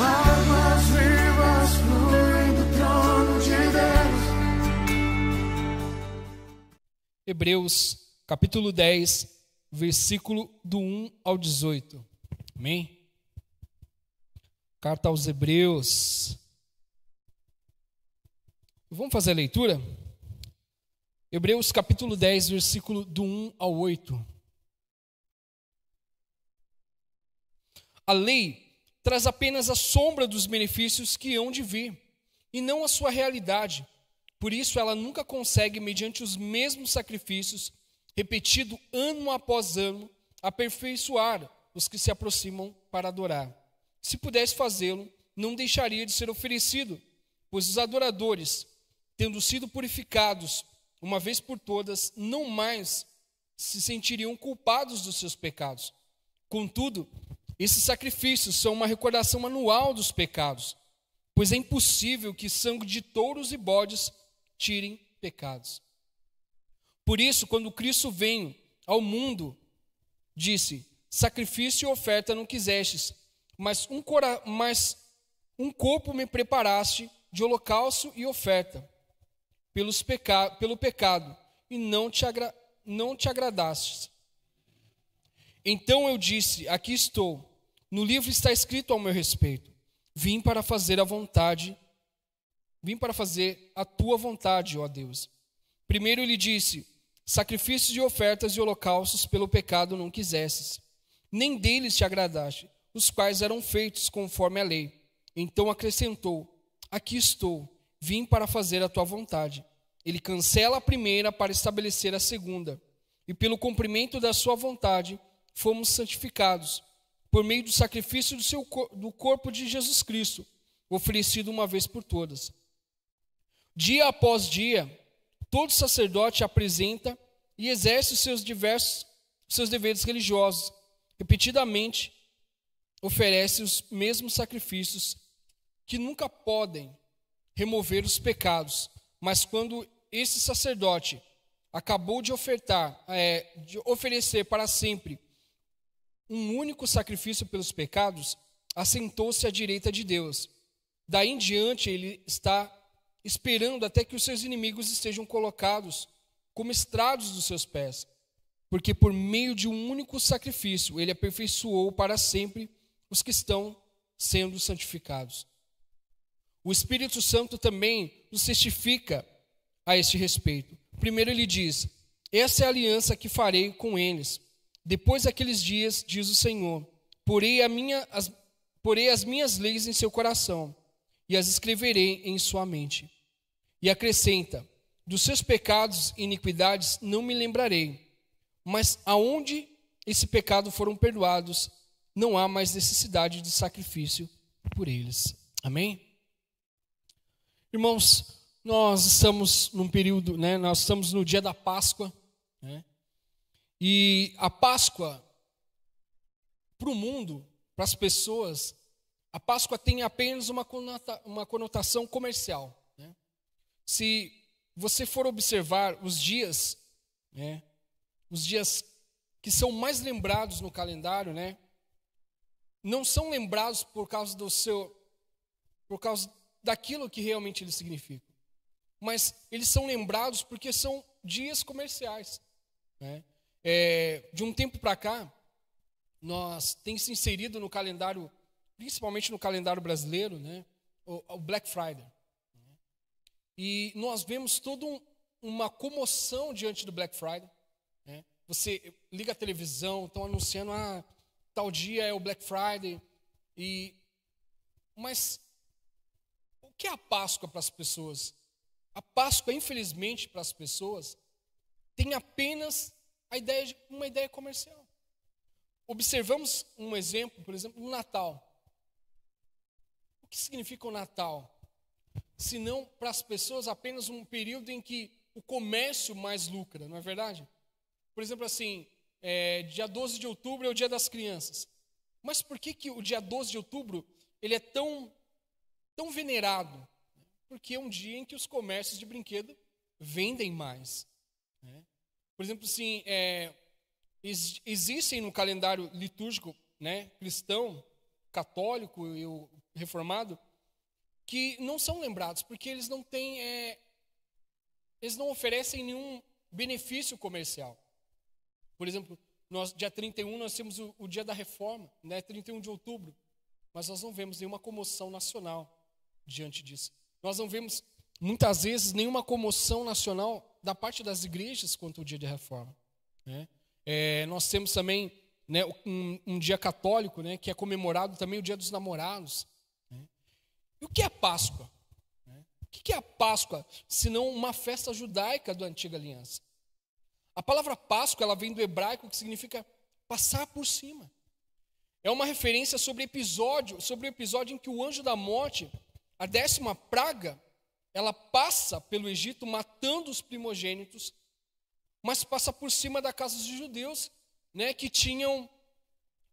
Águas vivas fluem do trono de Deus. Hebreus, capítulo 10, versículo do 1 ao 18. Amém? Carta aos Hebreus. Vamos fazer a leitura? Hebreus capítulo 10, versículo do 1 ao 8. A lei traz apenas a sombra dos benefícios que hão de vir, e não a sua realidade. Por isso, ela nunca consegue, mediante os mesmos sacrifícios, repetido ano após ano, aperfeiçoar os que se aproximam para adorar. Se pudesse fazê-lo, não deixaria de ser oferecido, pois os adoradores, tendo sido purificados uma vez por todas, não mais se sentiriam culpados dos seus pecados. Contudo, esses sacrifícios são uma recordação anual dos pecados, pois é impossível que sangue de touros e bodes tirem pecados. Por isso, quando Cristo veio ao mundo, disse: Sacrifício e oferta não quisestes, mas um, cora mas um corpo me preparaste de holocausto e oferta pelos peca pelo pecado, e não te, agra não te agradastes. Então eu disse: Aqui estou no livro está escrito ao meu respeito: Vim para fazer a vontade, vim para fazer a tua vontade, ó Deus. Primeiro ele disse: Sacrifícios e ofertas e holocaustos pelo pecado não quisesses, nem deles te agradaste, os quais eram feitos conforme a lei. Então acrescentou: Aqui estou, vim para fazer a tua vontade. Ele cancela a primeira para estabelecer a segunda. E pelo cumprimento da sua vontade fomos santificados por meio do sacrifício do, seu, do corpo de Jesus Cristo, oferecido uma vez por todas. Dia após dia, todo sacerdote apresenta e exerce os seus diversos seus deveres religiosos. Repetidamente, oferece os mesmos sacrifícios que nunca podem remover os pecados, mas quando esse sacerdote acabou de ofertar, é, de oferecer para sempre um único sacrifício pelos pecados, assentou-se à direita de Deus. Daí em diante, ele está esperando até que os seus inimigos estejam colocados como estrados dos seus pés. Porque por meio de um único sacrifício, ele aperfeiçoou para sempre os que estão sendo santificados. O Espírito Santo também nos testifica a este respeito. Primeiro, ele diz: Essa é a aliança que farei com eles depois daqueles dias, diz o Senhor, porei, minha, as, porei as minhas leis em seu coração e as escreverei em sua mente. E acrescenta: Dos seus pecados e iniquidades não me lembrarei, mas aonde esse pecado foram perdoados, não há mais necessidade de sacrifício por eles. Amém? Irmãos, nós estamos num período, né, nós estamos no dia da Páscoa, né, e a Páscoa, para o mundo, para as pessoas, a Páscoa tem apenas uma, conota uma conotação comercial. Né? Se você for observar os dias, né, os dias que são mais lembrados no calendário, né, não são lembrados por causa do seu, por causa daquilo que realmente eles significam, mas eles são lembrados porque são dias comerciais, né? É, de um tempo para cá, nós tem se inserido no calendário, principalmente no calendário brasileiro, né, o, o Black Friday. E nós vemos toda um, uma comoção diante do Black Friday. Né? Você liga a televisão, estão anunciando, ah, tal dia é o Black Friday. E, mas o que é a Páscoa para as pessoas? A Páscoa, infelizmente, para as pessoas, tem apenas a ideia de uma ideia comercial. Observamos um exemplo, por exemplo, no Natal. O que significa o Natal? Se não para as pessoas apenas um período em que o comércio mais lucra, não é verdade? Por exemplo, assim, é, dia 12 de outubro é o dia das crianças. Mas por que, que o dia 12 de outubro ele é tão, tão venerado? Porque é um dia em que os comércios de brinquedo vendem mais. Né? Por exemplo, assim, é, existem no calendário litúrgico né, cristão, católico e reformado, que não são lembrados, porque eles não têm. É, eles não oferecem nenhum benefício comercial. Por exemplo, nós, dia 31 nós temos o, o dia da reforma, né, 31 de outubro, mas nós não vemos nenhuma comoção nacional diante disso. Nós não vemos, muitas vezes, nenhuma comoção nacional da parte das igrejas quanto ao dia de reforma. Né? É, nós temos também né, um, um, dia católico, né, que é comemorado também o dia dos namorados. Né? E o que é Páscoa? Né? O que é a Páscoa, se não uma festa judaica da antiga aliança? A palavra Páscoa ela vem do hebraico que significa passar por cima. É uma referência sobre episódio, sobre o episódio em que o anjo da morte, a décima praga, ela passa pelo Egito matando os primogênitos, mas passa por cima da casa dos judeus, né, que tinham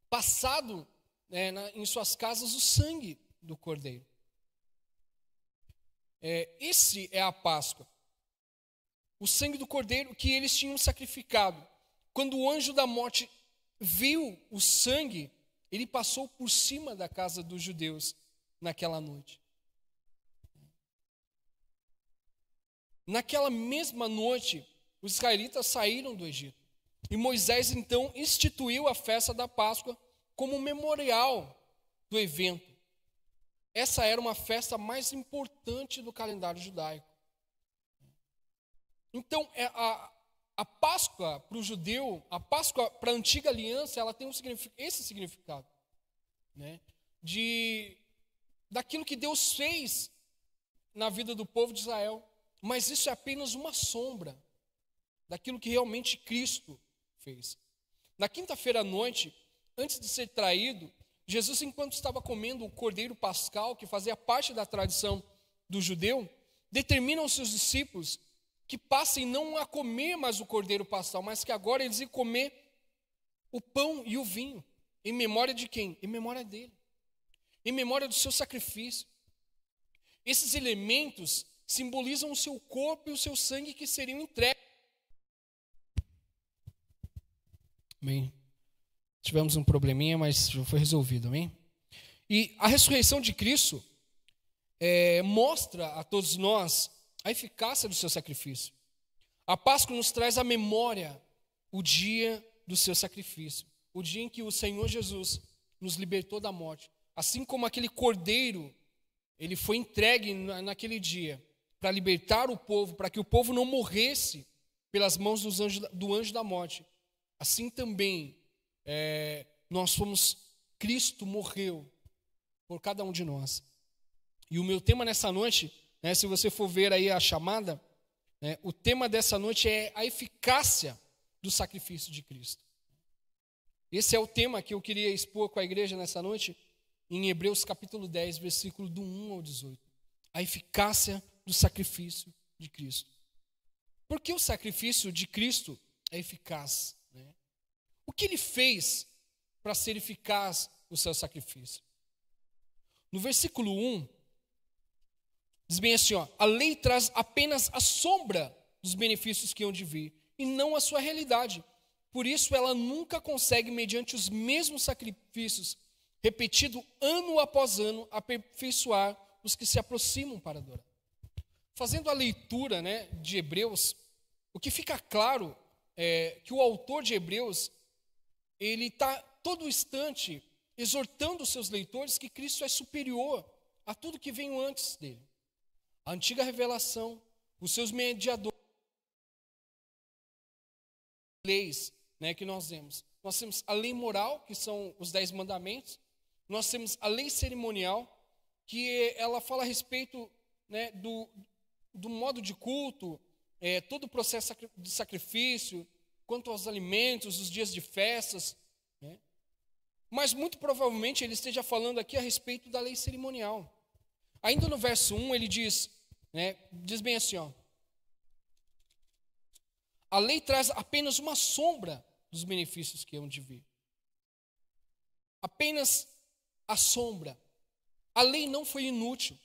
passado né, na, em suas casas o sangue do cordeiro. É, esse é a Páscoa. O sangue do cordeiro que eles tinham sacrificado. Quando o anjo da morte viu o sangue, ele passou por cima da casa dos judeus naquela noite. Naquela mesma noite, os israelitas saíram do Egito. E Moisés então instituiu a festa da Páscoa como memorial do evento. Essa era uma festa mais importante do calendário judaico. Então, é, a, a Páscoa para o judeu, a Páscoa para a antiga aliança, ela tem um esse significado, né? De daquilo que Deus fez na vida do povo de Israel mas isso é apenas uma sombra daquilo que realmente Cristo fez. Na quinta-feira à noite, antes de ser traído, Jesus, enquanto estava comendo o cordeiro pascal, que fazia parte da tradição do judeu, determina aos seus discípulos que passem não a comer mais o cordeiro pascal, mas que agora eles iam comer o pão e o vinho. Em memória de quem? Em memória dele. Em memória do seu sacrifício. Esses elementos simbolizam o seu corpo e o seu sangue que seriam entregues. Amém. Tivemos um probleminha, mas já foi resolvido, amém? E a ressurreição de Cristo é, mostra a todos nós a eficácia do seu sacrifício. A Páscoa nos traz a memória o dia do seu sacrifício, o dia em que o Senhor Jesus nos libertou da morte. Assim como aquele cordeiro, ele foi entregue naquele dia, para libertar o povo, para que o povo não morresse pelas mãos anjos, do anjo da morte. Assim também é, nós fomos, Cristo morreu por cada um de nós. E o meu tema nessa noite, né, se você for ver aí a chamada, né, o tema dessa noite é a eficácia do sacrifício de Cristo. Esse é o tema que eu queria expor com a igreja nessa noite, em Hebreus capítulo 10, versículo do 1 ao 18. A eficácia do sacrifício de Cristo. Porque o sacrifício de Cristo é eficaz. Né? O que ele fez para ser eficaz o seu sacrifício? No versículo 1, diz bem assim: ó, a lei traz apenas a sombra dos benefícios que hão de vir, e não a sua realidade. Por isso, ela nunca consegue, mediante os mesmos sacrifícios, repetido ano após ano, aperfeiçoar os que se aproximam para adorar. Fazendo a leitura né, de Hebreus, o que fica claro é que o autor de Hebreus, ele está todo instante exortando os seus leitores que Cristo é superior a tudo que veio antes dele. A antiga revelação, os seus mediadores, leis né, que nós vemos. Nós temos a lei moral, que são os dez mandamentos. Nós temos a lei cerimonial, que ela fala a respeito né, do, do modo de culto, é, todo o processo de sacrifício, quanto aos alimentos, os dias de festas. Né? Mas muito provavelmente ele esteja falando aqui a respeito da lei cerimonial. Ainda no verso 1 ele diz, né, diz bem assim, ó, a lei traz apenas uma sombra dos benefícios que hão de vir. Apenas a sombra. A lei não foi inútil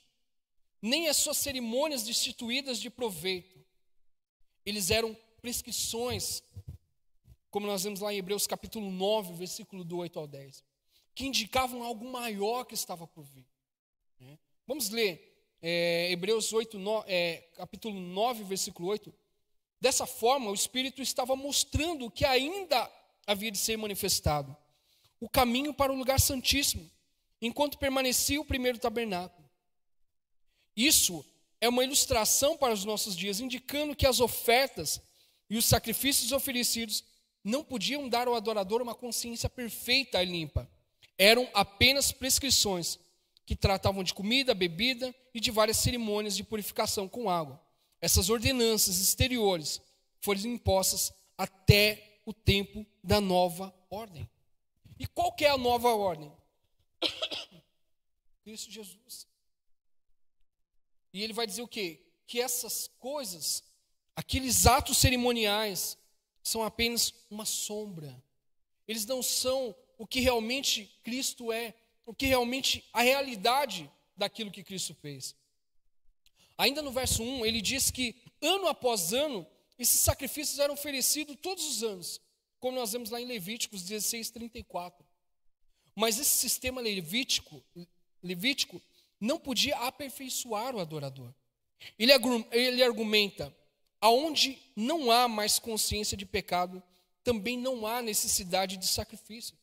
nem as suas cerimônias destituídas de proveito. Eles eram prescrições, como nós vemos lá em Hebreus capítulo 9, versículo do 8 ao 10, que indicavam algo maior que estava por vir. Né? Vamos ler é, Hebreus 8, é, capítulo 9, versículo 8. Dessa forma, o Espírito estava mostrando o que ainda havia de ser manifestado: o caminho para o lugar santíssimo, enquanto permanecia o primeiro tabernáculo. Isso é uma ilustração para os nossos dias, indicando que as ofertas e os sacrifícios oferecidos não podiam dar ao adorador uma consciência perfeita e limpa. Eram apenas prescrições que tratavam de comida, bebida e de várias cerimônias de purificação com água. Essas ordenanças exteriores foram impostas até o tempo da nova ordem. E qual que é a nova ordem? Cristo Jesus. E ele vai dizer o quê? Que essas coisas, aqueles atos cerimoniais, são apenas uma sombra. Eles não são o que realmente Cristo é, o que realmente a realidade daquilo que Cristo fez. Ainda no verso 1, ele diz que ano após ano, esses sacrifícios eram oferecidos todos os anos, como nós vemos lá em Levíticos 16, 34. Mas esse sistema levítico, levítico não podia aperfeiçoar o adorador. Ele, ele argumenta: aonde não há mais consciência de pecado, também não há necessidade de sacrifício.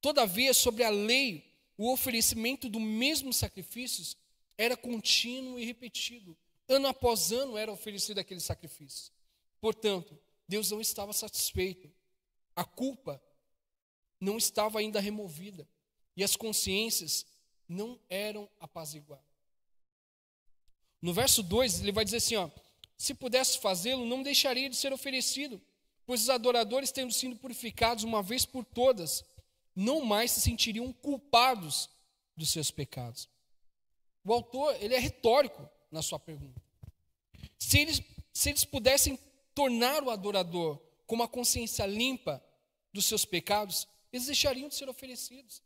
Todavia, sobre a lei, o oferecimento do mesmo sacrifícios era contínuo e repetido. Ano após ano era oferecido aquele sacrifício. Portanto, Deus não estava satisfeito. A culpa não estava ainda removida. E as consciências não eram apaziguados. No verso 2, ele vai dizer assim: ó, se pudesse fazê-lo, não deixaria de ser oferecido, pois os adoradores, tendo sido purificados uma vez por todas, não mais se sentiriam culpados dos seus pecados. O autor, ele é retórico na sua pergunta. Se eles, se eles pudessem tornar o adorador com uma consciência limpa dos seus pecados, eles deixariam de ser oferecidos.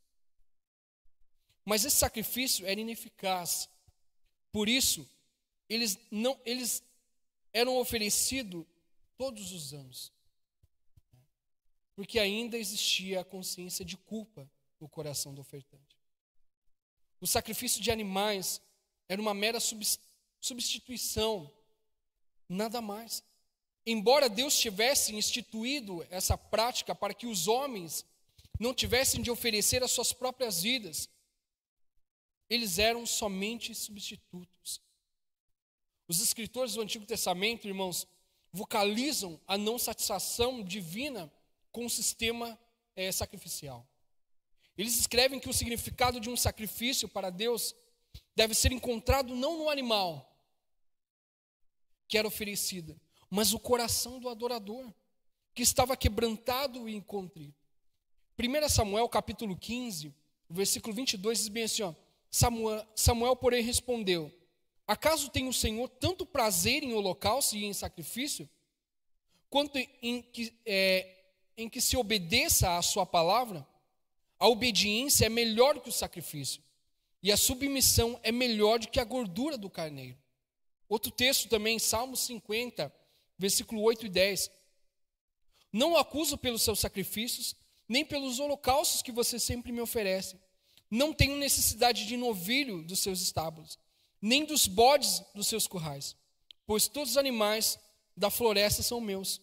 Mas esse sacrifício era ineficaz. Por isso, eles, não, eles eram oferecidos todos os anos. Porque ainda existia a consciência de culpa no coração do ofertante. O sacrifício de animais era uma mera substituição, nada mais. Embora Deus tivesse instituído essa prática para que os homens não tivessem de oferecer as suas próprias vidas, eles eram somente substitutos. Os escritores do Antigo Testamento, irmãos, vocalizam a não satisfação divina com o sistema é, sacrificial. Eles escrevem que o significado de um sacrifício para Deus deve ser encontrado não no animal que era oferecida, mas no coração do adorador, que estava quebrantado e contrito. 1 Samuel capítulo 15, versículo 22 diz bem assim, ó, Samuel, Samuel, porém, respondeu: Acaso tem o Senhor tanto prazer em holocausto e em sacrifício, quanto em que, é, em que se obedeça à sua palavra? A obediência é melhor que o sacrifício, e a submissão é melhor do que a gordura do carneiro. Outro texto também, Salmo 50, versículo 8 e 10. Não o acuso pelos seus sacrifícios, nem pelos holocaustos que você sempre me oferece não tenho necessidade de novilho dos seus estábulos, nem dos bodes dos seus currais, pois todos os animais da floresta são meus,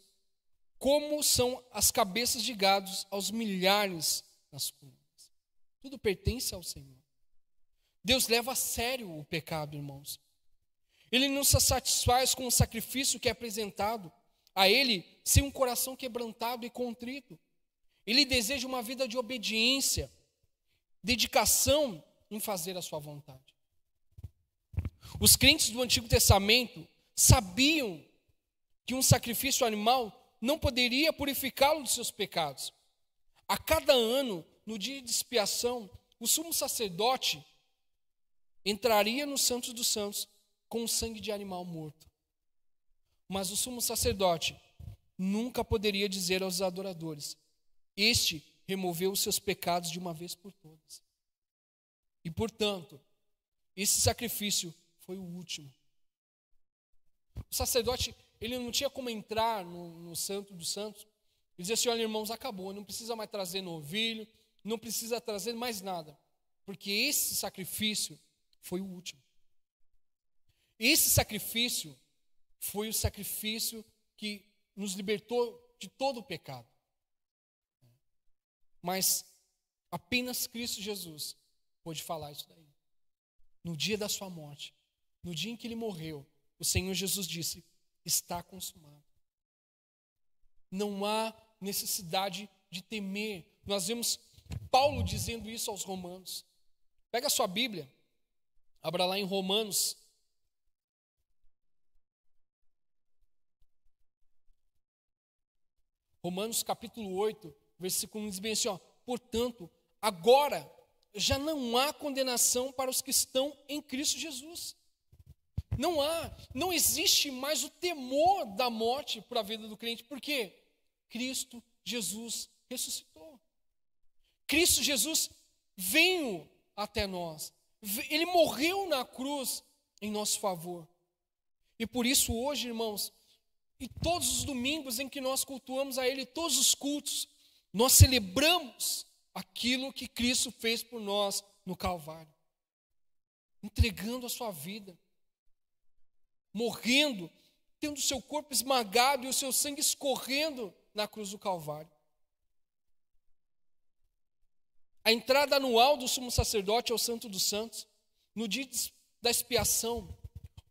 como são as cabeças de gados aos milhares nas colunas. Tudo pertence ao Senhor. Deus leva a sério o pecado, irmãos. Ele não se satisfaz com o sacrifício que é apresentado a Ele sem um coração quebrantado e contrito. Ele deseja uma vida de obediência dedicação em fazer a sua vontade. Os crentes do Antigo Testamento sabiam que um sacrifício animal não poderia purificá-lo dos seus pecados. A cada ano, no dia de expiação, o sumo sacerdote entraria no Santo dos Santos com o sangue de animal morto. Mas o sumo sacerdote nunca poderia dizer aos adoradores: Este removeu os seus pecados de uma vez por todas. E, portanto, esse sacrifício foi o último. O sacerdote, ele não tinha como entrar no, no Santo dos Santos e dizer assim: olha, irmãos, acabou, não precisa mais trazer novilho, não precisa trazer mais nada, porque esse sacrifício foi o último. Esse sacrifício foi o sacrifício que nos libertou de todo o pecado. Mas apenas Cristo Jesus pôde falar isso daí. No dia da sua morte, no dia em que ele morreu, o Senhor Jesus disse: Está consumado. Não há necessidade de temer. Nós vemos Paulo dizendo isso aos Romanos. Pega a sua Bíblia, abra lá em Romanos. Romanos capítulo 8, Versículo 1 diz bem assim: ó, portanto, agora já não há condenação para os que estão em Cristo Jesus. Não há, não existe mais o temor da morte para a vida do crente, porque Cristo Jesus ressuscitou. Cristo Jesus veio até nós. Ele morreu na cruz em nosso favor. E por isso hoje, irmãos, e todos os domingos em que nós cultuamos a Ele, todos os cultos, nós celebramos aquilo que Cristo fez por nós no Calvário, entregando a sua vida, morrendo, tendo o seu corpo esmagado e o seu sangue escorrendo na cruz do Calvário. A entrada anual do sumo sacerdote ao Santo dos Santos, no dia da expiação,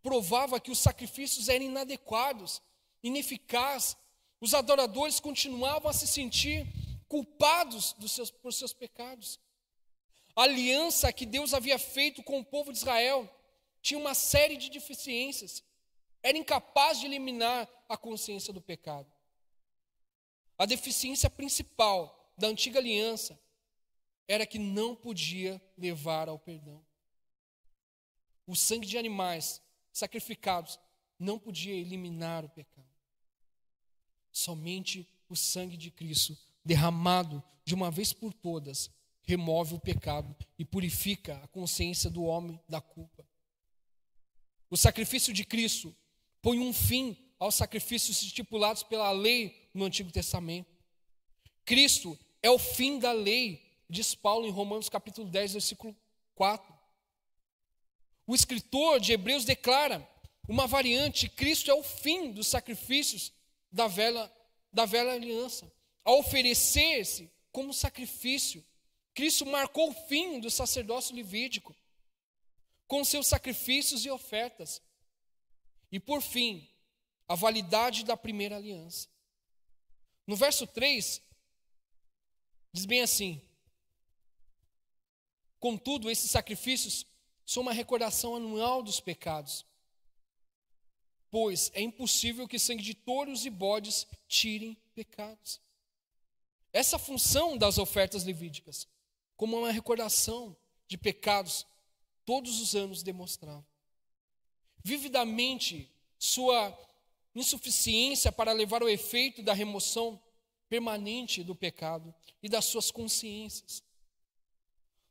provava que os sacrifícios eram inadequados, ineficazes. Os adoradores continuavam a se sentir culpados dos seus, por seus pecados. A aliança que Deus havia feito com o povo de Israel tinha uma série de deficiências, era incapaz de eliminar a consciência do pecado. A deficiência principal da antiga aliança era que não podia levar ao perdão. O sangue de animais sacrificados não podia eliminar o pecado. Somente o sangue de Cristo derramado de uma vez por todas, remove o pecado e purifica a consciência do homem da culpa. O sacrifício de Cristo põe um fim aos sacrifícios estipulados pela lei no Antigo Testamento. Cristo é o fim da lei, diz Paulo em Romanos capítulo 10, versículo 4. O escritor de Hebreus declara uma variante: Cristo é o fim dos sacrifícios da velha, da velha aliança a oferecer-se como sacrifício. Cristo marcou o fim do sacerdócio levítico com seus sacrifícios e ofertas. E por fim, a validade da primeira aliança. No verso 3, diz bem assim: Contudo, esses sacrifícios são uma recordação anual dos pecados, pois é impossível que sangue de touros e bodes tirem pecados. Essa função das ofertas levíticas, como uma recordação de pecados, todos os anos demonstrava. Vividamente, sua insuficiência para levar o efeito da remoção permanente do pecado e das suas consciências.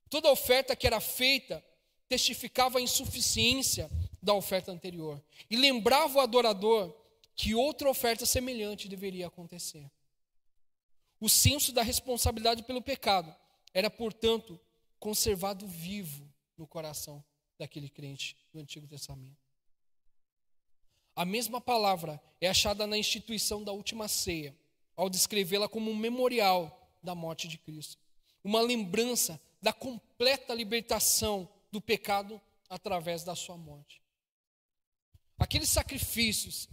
Toda oferta que era feita testificava a insuficiência da oferta anterior e lembrava o adorador que outra oferta semelhante deveria acontecer. O senso da responsabilidade pelo pecado era, portanto, conservado vivo no coração daquele crente do Antigo Testamento. A mesma palavra é achada na instituição da última ceia, ao descrevê-la como um memorial da morte de Cristo, uma lembrança da completa libertação do pecado através da sua morte. Aqueles sacrifícios,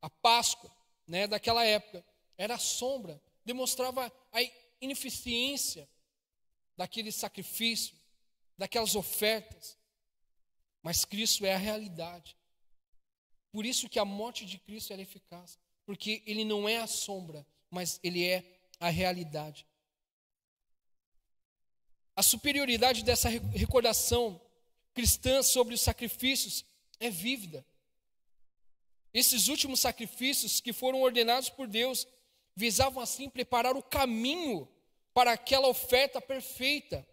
a Páscoa, né, daquela época, era a sombra demonstrava a ineficiência daquele sacrifício, daquelas ofertas. Mas Cristo é a realidade. Por isso que a morte de Cristo era é eficaz, porque ele não é a sombra, mas ele é a realidade. A superioridade dessa recordação cristã sobre os sacrifícios é vívida. Esses últimos sacrifícios que foram ordenados por Deus visavam assim preparar o caminho para aquela oferta perfeita,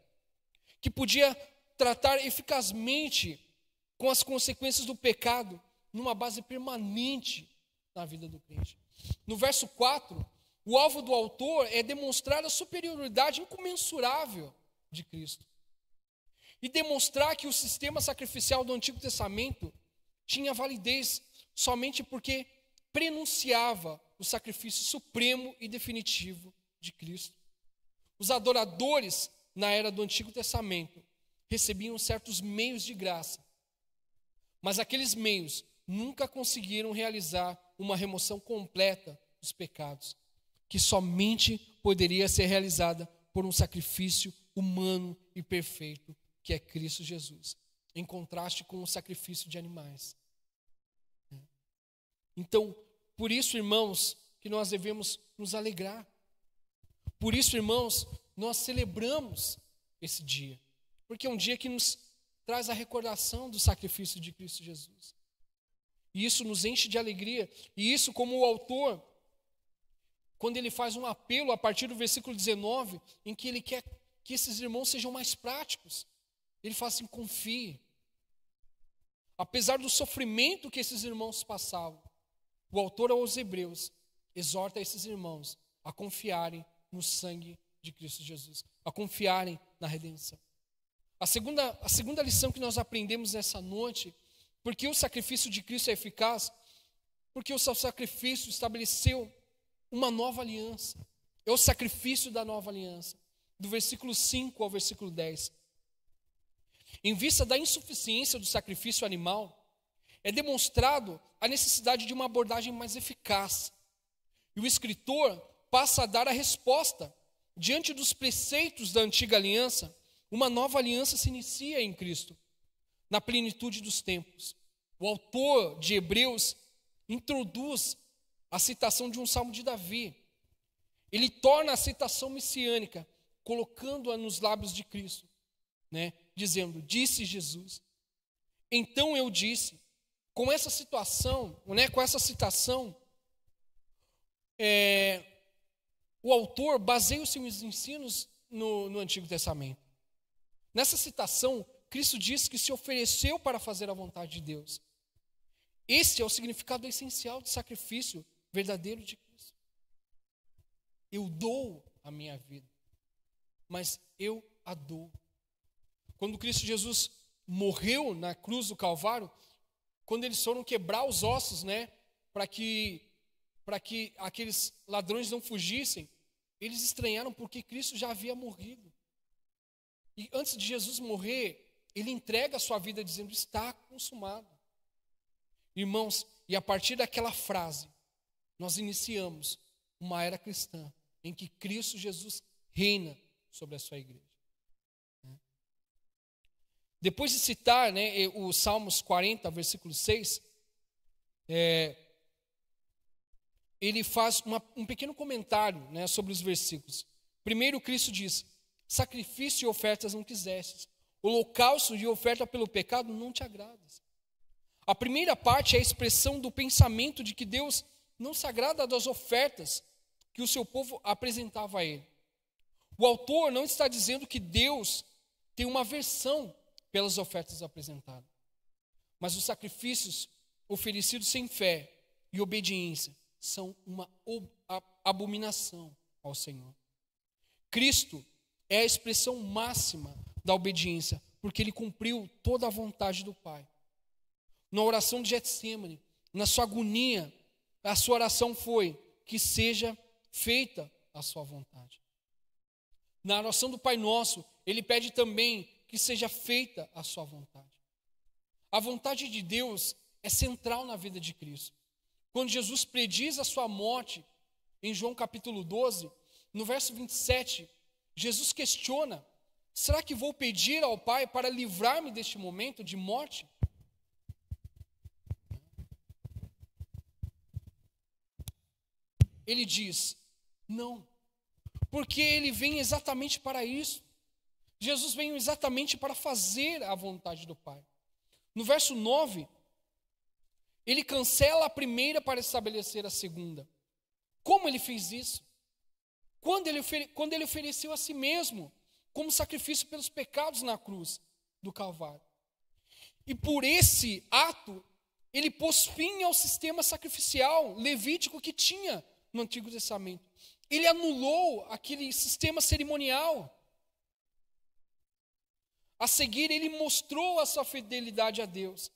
que podia tratar eficazmente com as consequências do pecado, numa base permanente na vida do crente. No verso 4, o alvo do autor é demonstrar a superioridade incomensurável de Cristo e demonstrar que o sistema sacrificial do Antigo Testamento tinha validez somente porque prenunciava o sacrifício supremo e definitivo de Cristo. Os adoradores na era do Antigo Testamento recebiam certos meios de graça, mas aqueles meios nunca conseguiram realizar uma remoção completa dos pecados, que somente poderia ser realizada por um sacrifício humano e perfeito, que é Cristo Jesus, em contraste com o sacrifício de animais. Então, por isso, irmãos, que nós devemos nos alegrar. Por isso, irmãos, nós celebramos esse dia, porque é um dia que nos traz a recordação do sacrifício de Cristo Jesus. E isso nos enche de alegria, e isso, como o autor, quando ele faz um apelo a partir do versículo 19, em que ele quer que esses irmãos sejam mais práticos, ele fala assim: confie. Apesar do sofrimento que esses irmãos passavam, o autor aos Hebreus exorta esses irmãos a confiarem no sangue de Cristo Jesus, a confiarem na redenção. A segunda, a segunda lição que nós aprendemos nessa noite, porque o sacrifício de Cristo é eficaz, porque o seu sacrifício estabeleceu uma nova aliança. É o sacrifício da nova aliança, do versículo 5 ao versículo 10. Em vista da insuficiência do sacrifício animal, é demonstrado a necessidade de uma abordagem mais eficaz. E o escritor passa a dar a resposta. Diante dos preceitos da antiga aliança, uma nova aliança se inicia em Cristo, na plenitude dos tempos. O autor de Hebreus introduz a citação de um salmo de Davi. Ele torna a citação messiânica, colocando-a nos lábios de Cristo, né? dizendo: Disse Jesus. Então eu disse, com essa situação, né, com essa citação, é, o autor baseia os seus ensinos no, no Antigo Testamento. Nessa citação, Cristo diz que se ofereceu para fazer a vontade de Deus. Esse é o significado essencial do sacrifício verdadeiro de Cristo. Eu dou a minha vida, mas eu a dou. Quando Cristo Jesus morreu na cruz do Calvário, quando eles foram quebrar os ossos, né, para que para que aqueles ladrões não fugissem, eles estranharam porque Cristo já havia morrido. E antes de Jesus morrer, ele entrega a sua vida dizendo: "Está consumado". Irmãos, e a partir daquela frase, nós iniciamos uma era cristã em que Cristo Jesus reina sobre a sua igreja. Depois de citar né, o Salmos 40, versículo 6, é, ele faz uma, um pequeno comentário né, sobre os versículos. Primeiro, Cristo diz: Sacrifício e ofertas não quisestes, holocausto e oferta pelo pecado não te agradas. A primeira parte é a expressão do pensamento de que Deus não se agrada das ofertas que o seu povo apresentava a ele. O autor não está dizendo que Deus tem uma versão pelas ofertas apresentadas. Mas os sacrifícios oferecidos sem fé e obediência são uma abominação ao Senhor. Cristo é a expressão máxima da obediência, porque ele cumpriu toda a vontade do Pai. Na oração de Getsemane, na sua agonia, a sua oração foi: que seja feita a sua vontade. Na oração do Pai Nosso, ele pede também que seja feita a sua vontade. A vontade de Deus é central na vida de Cristo. Quando Jesus prediz a sua morte, em João capítulo 12, no verso 27, Jesus questiona: será que vou pedir ao Pai para livrar-me deste momento de morte? Ele diz: não, porque ele vem exatamente para isso Jesus veio exatamente para fazer a vontade do Pai. No verso 9, ele cancela a primeira para estabelecer a segunda. Como ele fez isso? Quando ele, quando ele ofereceu a si mesmo como sacrifício pelos pecados na cruz do Calvário. E por esse ato, ele pôs fim ao sistema sacrificial levítico que tinha no Antigo Testamento. Ele anulou aquele sistema cerimonial. A seguir, ele mostrou a sua fidelidade a Deus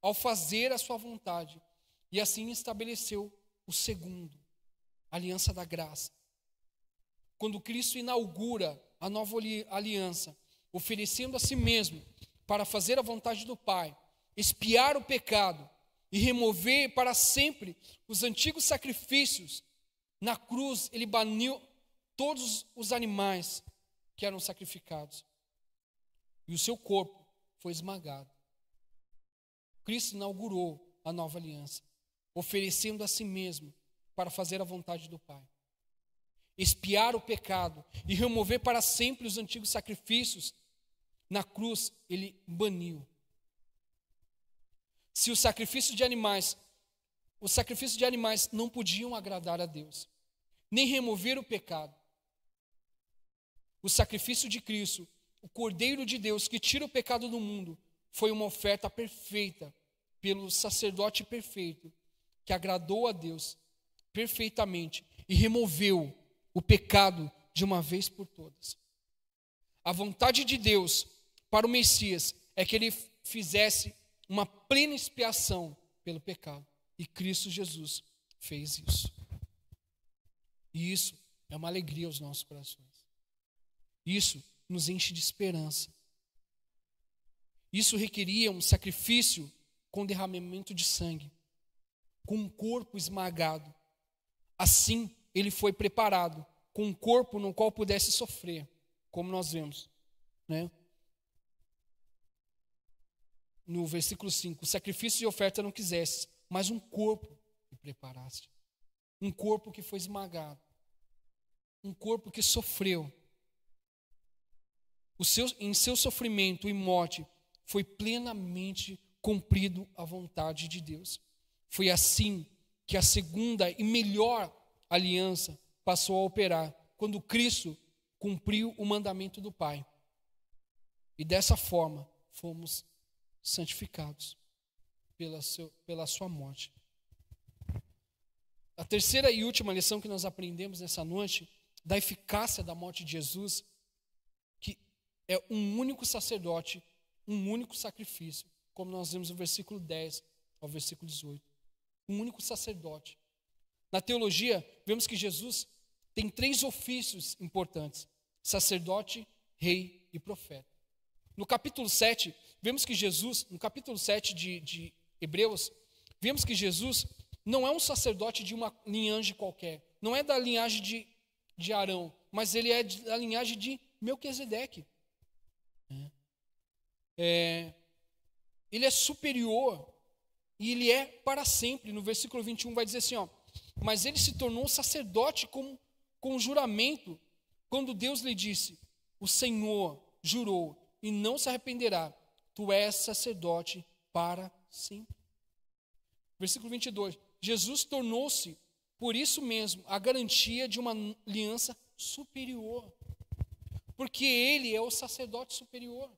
ao fazer a sua vontade e assim estabeleceu o segundo, a aliança da graça. Quando Cristo inaugura a nova aliança, oferecendo a si mesmo para fazer a vontade do Pai, espiar o pecado e remover para sempre os antigos sacrifícios, na cruz ele baniu todos os animais que eram sacrificados e o seu corpo foi esmagado. Cristo inaugurou a nova aliança, oferecendo a si mesmo para fazer a vontade do Pai. espiar o pecado e remover para sempre os antigos sacrifícios, na cruz ele baniu. Se o sacrifício de animais, os sacrifícios de animais não podiam agradar a Deus, nem remover o pecado, o sacrifício de Cristo o Cordeiro de Deus que tira o pecado do mundo foi uma oferta perfeita pelo sacerdote perfeito que agradou a Deus perfeitamente e removeu o pecado de uma vez por todas. A vontade de Deus para o Messias é que ele fizesse uma plena expiação pelo pecado. E Cristo Jesus fez isso. E isso é uma alegria aos nossos corações. Isso nos enche de esperança. Isso requeria um sacrifício com derramamento de sangue, com um corpo esmagado. Assim ele foi preparado, com um corpo no qual pudesse sofrer, como nós vemos. Né? No versículo 5: sacrifício e oferta não quisesse, mas um corpo que preparaste. Um corpo que foi esmagado. Um corpo que sofreu seu, em seu sofrimento e morte, foi plenamente cumprido a vontade de Deus. Foi assim que a segunda e melhor aliança passou a operar, quando Cristo cumpriu o mandamento do Pai. E dessa forma fomos santificados pela, seu, pela sua morte. A terceira e última lição que nós aprendemos nessa noite da eficácia da morte de Jesus é um único sacerdote, um único sacrifício, como nós vemos no versículo 10 ao versículo 18. Um único sacerdote. Na teologia, vemos que Jesus tem três ofícios importantes: sacerdote, rei e profeta. No capítulo 7, vemos que Jesus, no capítulo 7 de, de Hebreus, vemos que Jesus não é um sacerdote de uma linhagem qualquer, não é da linhagem de, de Arão, mas ele é da linhagem de Melquisedeque é, ele é superior e ele é para sempre. No versículo 21 vai dizer assim: ó, Mas ele se tornou sacerdote com, com juramento, quando Deus lhe disse: O Senhor jurou e não se arrependerá, tu és sacerdote para sempre. Versículo 22: Jesus tornou-se, por isso mesmo, a garantia de uma aliança superior, porque ele é o sacerdote superior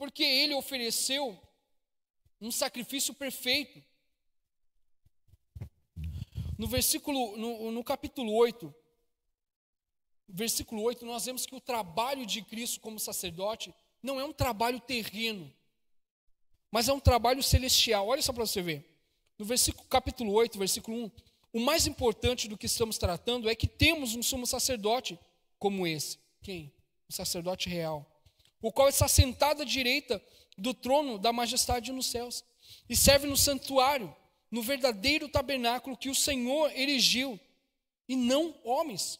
porque ele ofereceu um sacrifício perfeito. No versículo, no, no capítulo 8, versículo 8, nós vemos que o trabalho de Cristo como sacerdote não é um trabalho terreno, mas é um trabalho celestial. Olha só para você ver. No versículo, capítulo 8, versículo 1, o mais importante do que estamos tratando é que temos um sumo sacerdote como esse. Quem? O sacerdote real o qual está sentado à direita do trono da majestade nos céus, e serve no santuário, no verdadeiro tabernáculo que o Senhor erigiu, e não homens.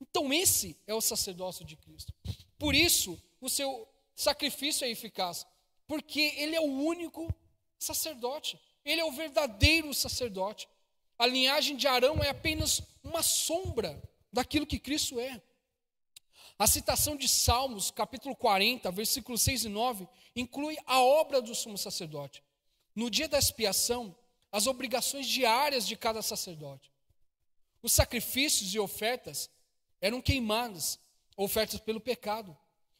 Então, esse é o sacerdócio de Cristo. Por isso, o seu sacrifício é eficaz, porque ele é o único sacerdote, ele é o verdadeiro sacerdote. A linhagem de Arão é apenas uma sombra daquilo que Cristo é. A citação de Salmos, capítulo 40, versículos 6 e 9, inclui a obra do sumo sacerdote. No dia da expiação, as obrigações diárias de cada sacerdote. Os sacrifícios e ofertas eram queimadas, ofertas pelo pecado.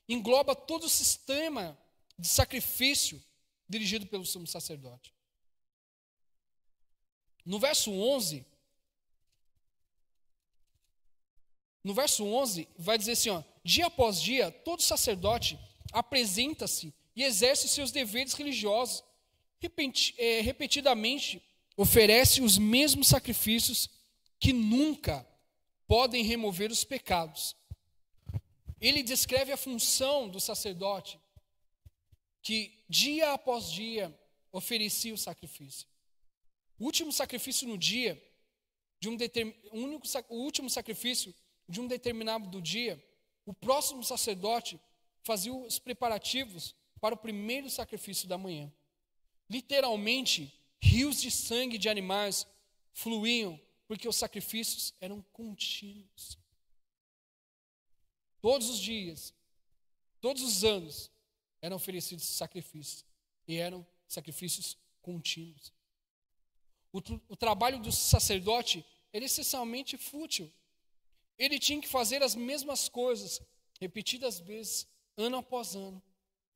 Engloba todo o sistema de sacrifício dirigido pelo sumo sacerdote. No verso 11, no verso 11, vai dizer assim: ó, dia após dia, todo sacerdote apresenta-se e exerce seus deveres religiosos, repeti é, repetidamente oferece os mesmos sacrifícios que nunca podem remover os pecados. Ele descreve a função do sacerdote que dia após dia oferecia o sacrifício. O último sacrifício no dia de um único o último sacrifício de um determinado dia o próximo sacerdote fazia os preparativos para o primeiro sacrifício da manhã. Literalmente, rios de sangue de animais fluíam, porque os sacrifícios eram contínuos. Todos os dias, todos os anos, eram oferecidos sacrifícios, e eram sacrifícios contínuos. O, o trabalho do sacerdote é era essencialmente fútil, ele tinha que fazer as mesmas coisas, repetidas vezes, ano após ano,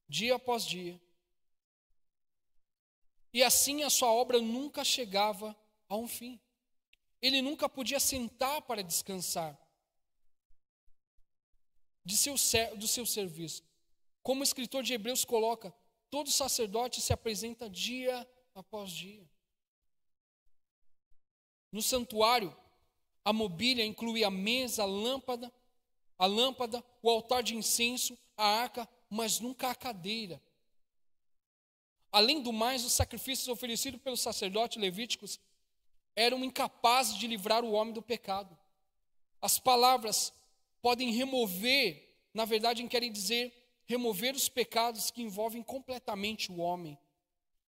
dia após dia. E assim a sua obra nunca chegava a um fim. Ele nunca podia sentar para descansar de seu, do seu serviço. Como o escritor de Hebreus coloca, todo sacerdote se apresenta dia após dia. No santuário, a mobília incluía a mesa, a lâmpada, a lâmpada, o altar de incenso, a arca, mas nunca a cadeira. Além do mais, os sacrifícios oferecidos pelos sacerdotes levíticos eram incapazes de livrar o homem do pecado. As palavras podem remover, na verdade, querem dizer remover os pecados que envolvem completamente o homem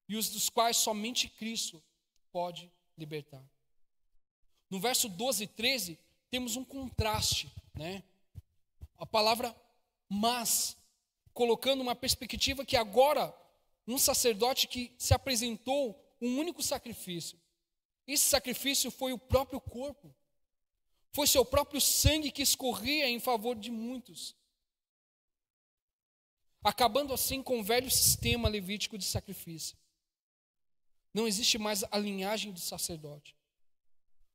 e os dos quais somente Cristo pode libertar. No verso 12 e 13, temos um contraste, né? A palavra mas, colocando uma perspectiva que agora um sacerdote que se apresentou um único sacrifício. Esse sacrifício foi o próprio corpo. Foi seu próprio sangue que escorria em favor de muitos. Acabando assim com o velho sistema levítico de sacrifício. Não existe mais a linhagem do sacerdote.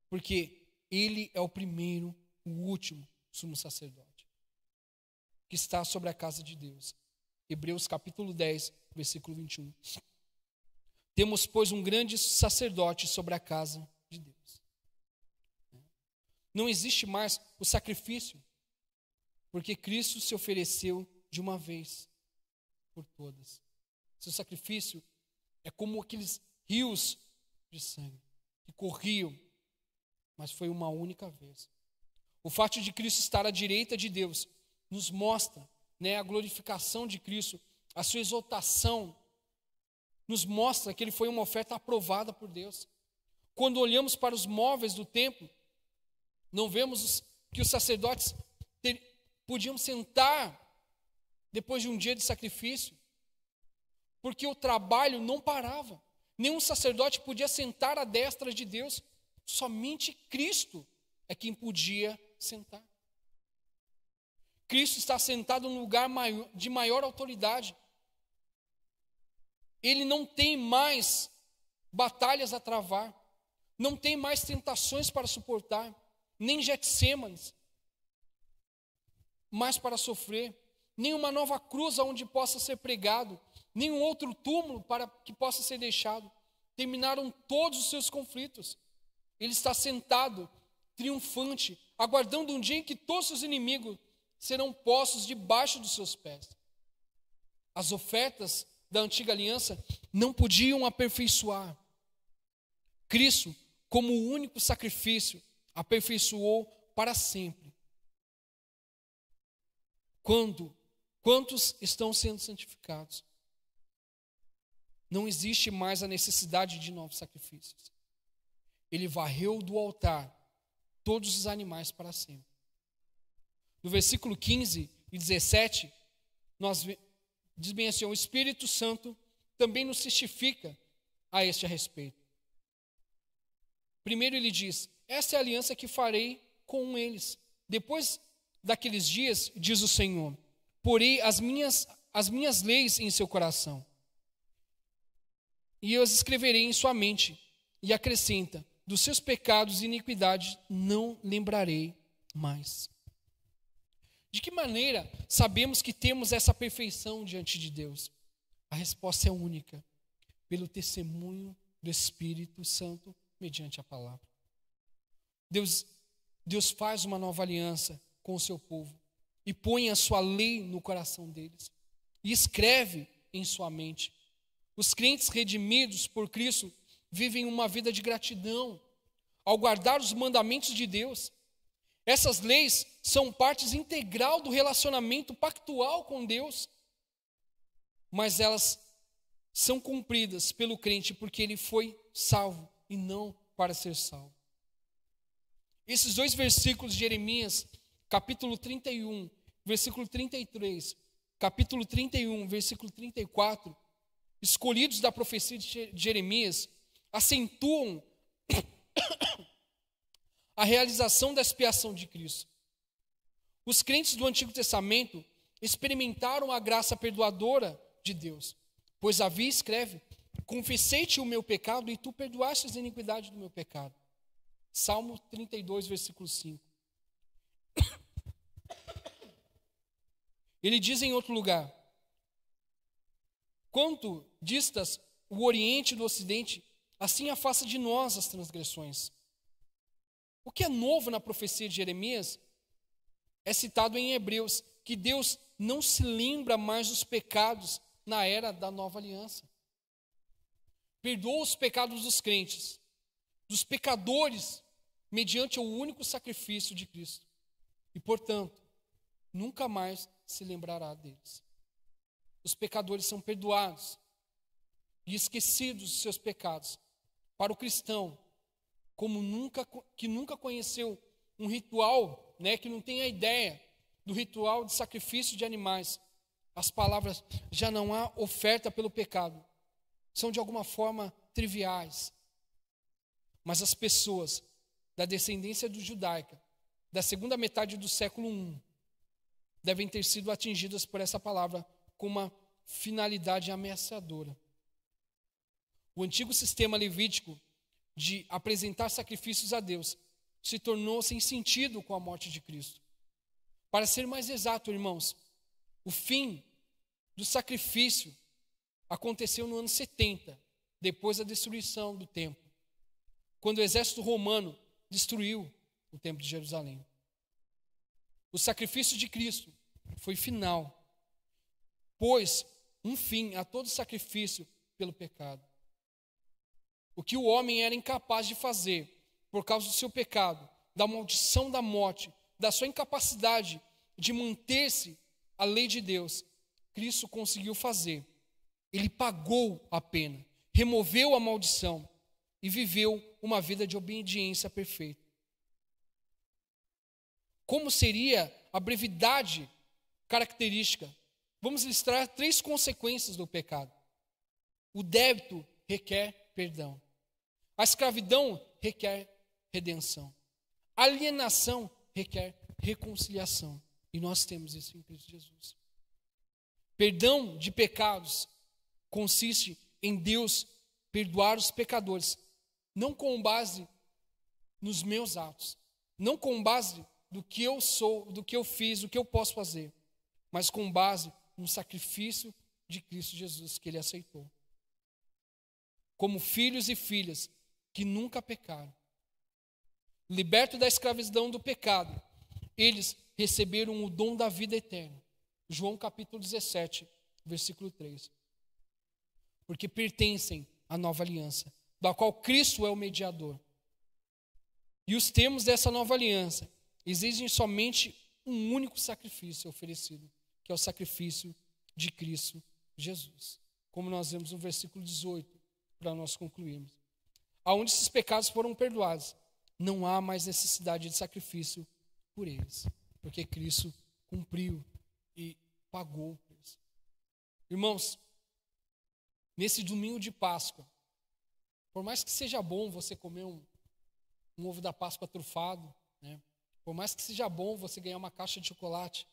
Porque ele é o primeiro, o último sumo sacerdote que está sobre a casa de Deus. Hebreus capítulo 10, versículo 21. Temos, pois, um grande sacerdote sobre a casa de Deus. Não existe mais o sacrifício, porque Cristo se ofereceu de uma vez por todas. Seu sacrifício é como aqueles rios de sangue que corriam mas foi uma única vez. O fato de Cristo estar à direita de Deus nos mostra né, a glorificação de Cristo, a sua exaltação, nos mostra que ele foi uma oferta aprovada por Deus. Quando olhamos para os móveis do templo, não vemos que os sacerdotes ter, podiam sentar depois de um dia de sacrifício, porque o trabalho não parava. Nenhum sacerdote podia sentar à destra de Deus, Somente Cristo é quem podia sentar. Cristo está sentado no lugar de maior autoridade. Ele não tem mais batalhas a travar, não tem mais tentações para suportar, nem Getsêmanes mais para sofrer, nem uma nova cruz aonde possa ser pregado, nenhum outro túmulo para que possa ser deixado. Terminaram todos os seus conflitos. Ele está sentado, triunfante, aguardando um dia em que todos os inimigos serão postos debaixo dos seus pés. As ofertas da antiga aliança não podiam aperfeiçoar. Cristo, como o único sacrifício, aperfeiçoou para sempre. Quando quantos estão sendo santificados? Não existe mais a necessidade de novos sacrifícios ele varreu do altar todos os animais para sempre. No versículo 15 e 17, nós diz bem assim, o Espírito Santo também nos testifica a este respeito. Primeiro ele diz: "Essa é a aliança que farei com eles. Depois daqueles dias, diz o Senhor, porei as minhas as minhas leis em seu coração, e eu as escreverei em sua mente." E acrescenta: dos seus pecados e iniquidades não lembrarei mais. De que maneira sabemos que temos essa perfeição diante de Deus? A resposta é única: pelo testemunho do Espírito Santo mediante a palavra. Deus, Deus faz uma nova aliança com o seu povo e põe a sua lei no coração deles e escreve em sua mente. Os crentes redimidos por Cristo vivem uma vida de gratidão ao guardar os mandamentos de Deus. Essas leis são partes integral do relacionamento pactual com Deus, mas elas são cumpridas pelo crente porque ele foi salvo e não para ser salvo. Esses dois versículos de Jeremias, capítulo 31, versículo 33, capítulo 31, versículo 34, escolhidos da profecia de Jeremias, acentuam a realização da expiação de Cristo. Os crentes do Antigo Testamento experimentaram a graça perdoadora de Deus, pois Davi escreve: Confessei-te o meu pecado e tu perdoaste as iniquidades do meu pecado. Salmo 32, versículo 5. Ele diz em outro lugar: Quanto distas o Oriente do Ocidente, assim afasta de nós as transgressões. O que é novo na profecia de Jeremias é citado em Hebreus, que Deus não se lembra mais dos pecados na era da nova aliança. Perdoou os pecados dos crentes, dos pecadores, mediante o único sacrifício de Cristo. E, portanto, nunca mais se lembrará deles. Os pecadores são perdoados e esquecidos dos seus pecados para o cristão, como nunca que nunca conheceu um ritual, né, que não tem a ideia do ritual de sacrifício de animais. As palavras já não há oferta pelo pecado. São de alguma forma triviais. Mas as pessoas da descendência do judaica, da segunda metade do século I, devem ter sido atingidas por essa palavra com uma finalidade ameaçadora. O antigo sistema levítico de apresentar sacrifícios a Deus se tornou sem sentido com a morte de Cristo. Para ser mais exato, irmãos, o fim do sacrifício aconteceu no ano 70, depois da destruição do templo, quando o exército romano destruiu o templo de Jerusalém. O sacrifício de Cristo foi final, pois um fim a todo sacrifício pelo pecado. O que o homem era incapaz de fazer por causa do seu pecado, da maldição da morte, da sua incapacidade de manter-se à lei de Deus, Cristo conseguiu fazer. Ele pagou a pena, removeu a maldição e viveu uma vida de obediência perfeita. Como seria a brevidade característica? Vamos listar três consequências do pecado. O débito requer perdão. A escravidão requer redenção. Alienação requer reconciliação. E nós temos isso em Cristo Jesus. Perdão de pecados consiste em Deus perdoar os pecadores, não com base nos meus atos, não com base do que eu sou, do que eu fiz, do que eu posso fazer, mas com base no sacrifício de Cristo Jesus que ele aceitou. Como filhos e filhas, que nunca pecaram. Libertos da escravidão do pecado, eles receberam o dom da vida eterna. João capítulo 17, versículo 3. Porque pertencem à nova aliança, da qual Cristo é o mediador. E os termos dessa nova aliança exigem somente um único sacrifício oferecido, que é o sacrifício de Cristo Jesus. Como nós vemos no versículo 18, para nós concluirmos aonde esses pecados foram perdoados, não há mais necessidade de sacrifício por eles, porque Cristo cumpriu e pagou por eles. Irmãos, nesse domingo de Páscoa, por mais que seja bom você comer um, um ovo da Páscoa trufado, né? por mais que seja bom você ganhar uma caixa de chocolate,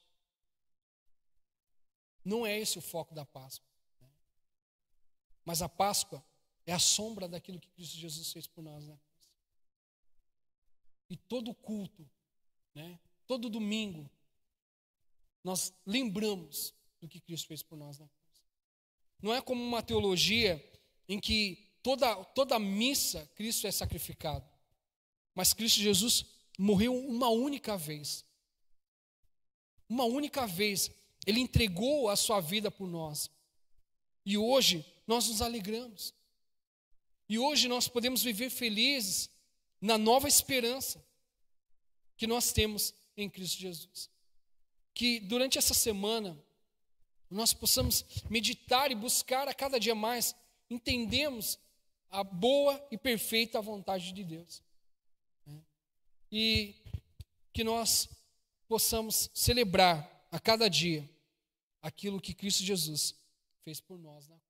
não é esse o foco da Páscoa. Né? Mas a Páscoa é a sombra daquilo que Cristo Jesus fez por nós, né? E todo culto, né? Todo domingo nós lembramos do que Cristo fez por nós na né? cruz. Não é como uma teologia em que toda toda missa Cristo é sacrificado, mas Cristo Jesus morreu uma única vez. Uma única vez ele entregou a sua vida por nós. E hoje nós nos alegramos. E hoje nós podemos viver felizes na nova esperança que nós temos em Cristo Jesus. Que durante essa semana nós possamos meditar e buscar a cada dia mais entendemos a boa e perfeita vontade de Deus. Né? E que nós possamos celebrar a cada dia aquilo que Cristo Jesus fez por nós na